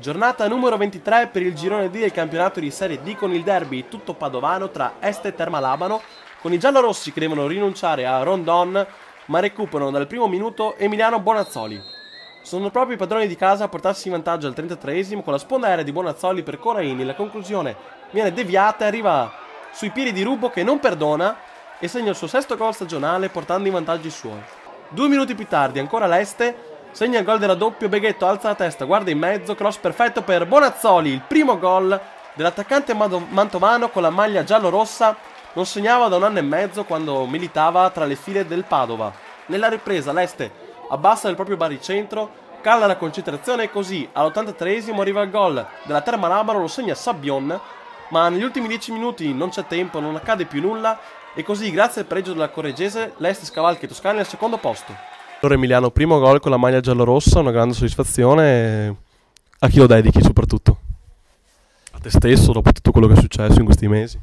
Giornata numero 23 per il girone D del campionato di Serie D con il derby tutto padovano tra Est e Termalabano, con i giallorossi che devono rinunciare a Rondon, ma recuperano dal primo minuto Emiliano Bonazzoli. Sono proprio i padroni di casa a portarsi in vantaggio al 33esimo con la sponda aerea di Bonazzoli per Coraini. La conclusione viene deviata e arriva sui piedi di Rubo che non perdona e segna il suo sesto gol stagionale portando in vantaggio i suoi. Due minuti più tardi ancora l'Este Segna il gol della doppio, Beghetto alza la testa, guarda in mezzo, cross perfetto per Bonazzoli, il primo gol dell'attaccante mantovano con la maglia giallo-rossa, non segnava da un anno e mezzo quando militava tra le file del Padova. Nella ripresa l'Este abbassa il proprio baricentro, cala la concentrazione e così all'83esimo arriva il gol della Termalabaro, lo segna Sabion, ma negli ultimi 10 minuti non c'è tempo, non accade più nulla e così grazie al pregio della Corregese l'Este scavalca i toscani al secondo posto. Allora Emiliano, primo gol con la maglia giallorossa, una grande soddisfazione. A chi lo dedichi soprattutto? A te stesso, dopo tutto quello che è successo in questi mesi?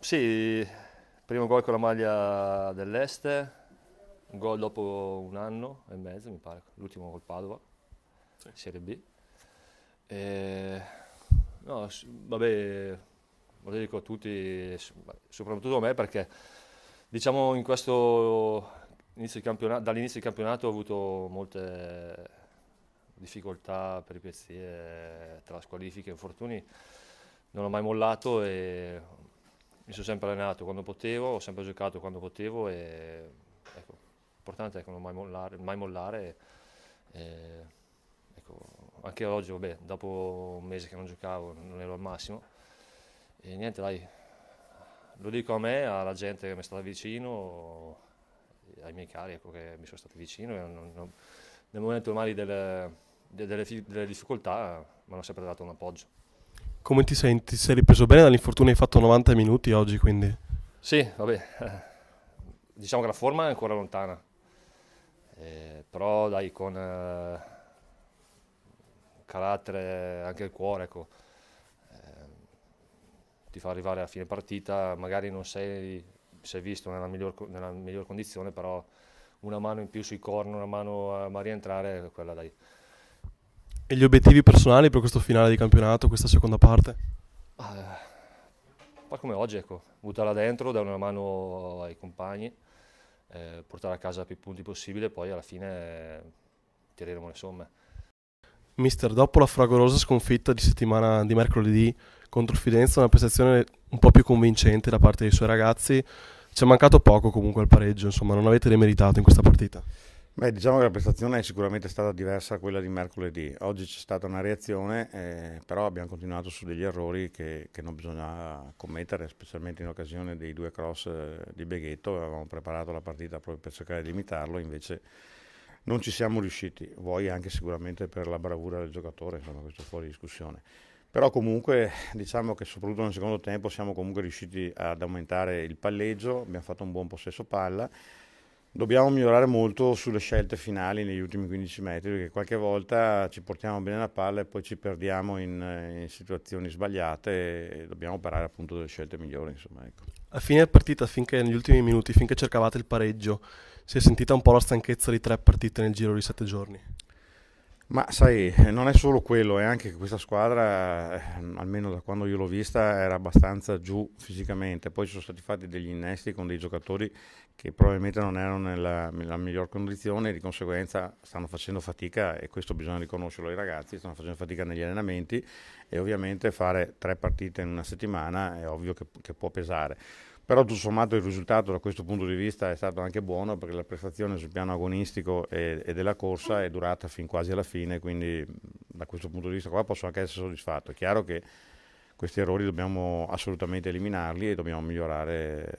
Sì, primo gol con la maglia dell'Est, un gol dopo un anno e mezzo, mi pare, l'ultimo col Padova, sì. Serie B. E, no, vabbè, lo dedico a tutti, soprattutto a me perché diciamo in questo dall'inizio del campionato ho avuto molte difficoltà, peripezie tra squalifiche e infortuni. Non ho mai mollato e mi sono sempre allenato quando potevo, ho sempre giocato quando potevo e ecco, l'importante è ecco, non mai mollare, mai mollare e, ecco, anche oggi, vabbè, dopo un mese che non giocavo non ero al massimo e niente, dai, lo dico a me, alla gente che mi sta vicino miei cari ecco, che mi sono stati vicino e non, non, nel momento mali delle, delle, delle difficoltà mi hanno sempre dato un appoggio. Come ti senti? Sei ripreso bene dall'infortunio? Hai fatto 90 minuti oggi quindi? Sì, vabbè, eh, diciamo che la forma è ancora lontana, eh, però dai con eh, carattere, anche il cuore, ecco eh, ti fa arrivare a fine partita, magari non sei si è visto nella miglior, nella miglior condizione, però una mano in più sui corni, una mano a rientrare, quella dai. E gli obiettivi personali per questo finale di campionato, questa seconda parte? Ah, poi come oggi, ecco, buttarla dentro, dare una mano ai compagni, eh, portare a casa più punti possibile, poi alla fine eh, tireremo le somme. Mister, dopo la fragorosa sconfitta di settimana di mercoledì contro il Fidenza, una prestazione un po' più convincente da parte dei suoi ragazzi, ci è mancato poco comunque al pareggio, insomma, non avete demeritato in questa partita. Beh, diciamo che la prestazione è sicuramente stata diversa da quella di mercoledì. Oggi c'è stata una reazione, eh, però abbiamo continuato su degli errori che, che, non bisogna commettere, specialmente in occasione dei due cross eh, di Beghetto. Avevamo preparato la partita proprio per cercare di imitarlo, invece non ci siamo riusciti. Vuoi anche sicuramente per la bravura del giocatore, insomma, questo è fuori discussione però comunque diciamo che soprattutto nel secondo tempo siamo comunque riusciti ad aumentare il palleggio, abbiamo fatto un buon possesso palla, dobbiamo migliorare molto sulle scelte finali negli ultimi 15 metri perché qualche volta ci portiamo bene la palla e poi ci perdiamo in, in situazioni sbagliate e dobbiamo operare appunto delle scelte migliori. Insomma, ecco. A fine partita, finché, negli ultimi minuti, finché cercavate il pareggio, si è sentita un po' la stanchezza di tre partite nel giro di sette giorni? Ma sai, eh, non è solo quello, è anche che questa squadra, eh, almeno da quando io l'ho vista, era abbastanza giù fisicamente. Poi ci sono stati fatti degli innesti con dei giocatori che probabilmente non erano nella, nella miglior condizione, di conseguenza stanno facendo fatica, e questo bisogna riconoscerlo ai ragazzi, stanno facendo fatica negli allenamenti e ovviamente fare tre partite in una settimana è ovvio che, che può pesare. Però tutto sommato il risultato da questo punto di vista è stato anche buono perché la prestazione sul piano agonistico e, e della corsa è durata fin quasi alla fine, quindi da questo punto di vista qua posso anche essere soddisfatto. È chiaro che questi errori dobbiamo assolutamente eliminarli e dobbiamo migliorare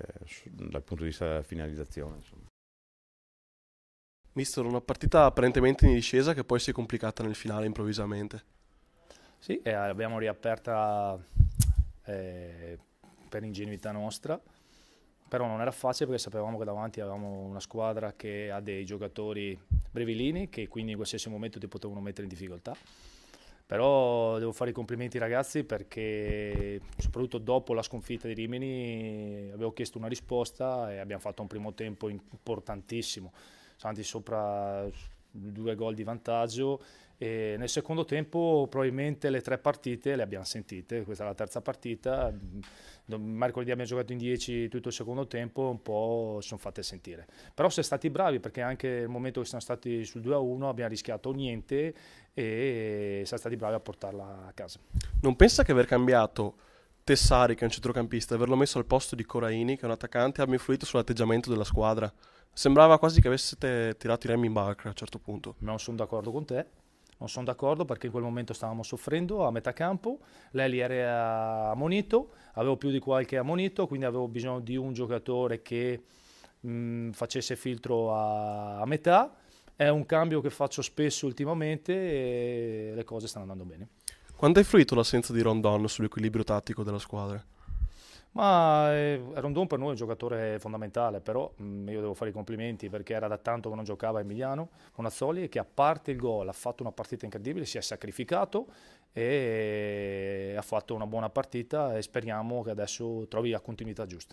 dal punto di vista della finalizzazione. Insomma. Mister, una partita apparentemente in discesa che poi si è complicata nel finale improvvisamente. Sì, eh, l'abbiamo riaperta eh, per ingenuità nostra però non era facile perché sapevamo che davanti avevamo una squadra che ha dei giocatori brevilini che quindi in qualsiasi momento ti potevano mettere in difficoltà. Però devo fare i complimenti ai ragazzi perché soprattutto dopo la sconfitta di Rimini avevo chiesto una risposta e abbiamo fatto un primo tempo importantissimo. Santi sopra due gol di vantaggio e nel secondo tempo probabilmente le tre partite le abbiamo sentite, questa è la terza partita, mercoledì mm, abbiamo giocato in 10 tutto il secondo tempo, un po' sono fatte sentire. Però siamo stati bravi perché anche nel momento che siamo stati sul 2-1 abbiamo rischiato niente e siamo stati bravi a portarla a casa. Non pensa che aver cambiato Tessari, che è un centrocampista, averlo messo al posto di Coraini, che è un attaccante, abbia influito sull'atteggiamento della squadra. Sembrava quasi che aveste tirato i remi in barca a un certo punto. Non sono d'accordo con te. Non sono d'accordo perché in quel momento stavamo soffrendo a metà campo, Leli era ammonito, avevo più di qualche ammonito, quindi avevo bisogno di un giocatore che mh, facesse filtro a, a metà. È un cambio che faccio spesso ultimamente e le cose stanno andando bene. Quanto ha influito l'assenza di Rondon sull'equilibrio tattico della squadra? Ma eh, Rondon per noi è un giocatore fondamentale, però mh, mm, io devo fare i complimenti perché era da tanto che non giocava Emiliano con Azzoli e che a parte il gol ha fatto una partita incredibile, si è sacrificato e ha fatto una buona partita e speriamo che adesso trovi la continuità giusta.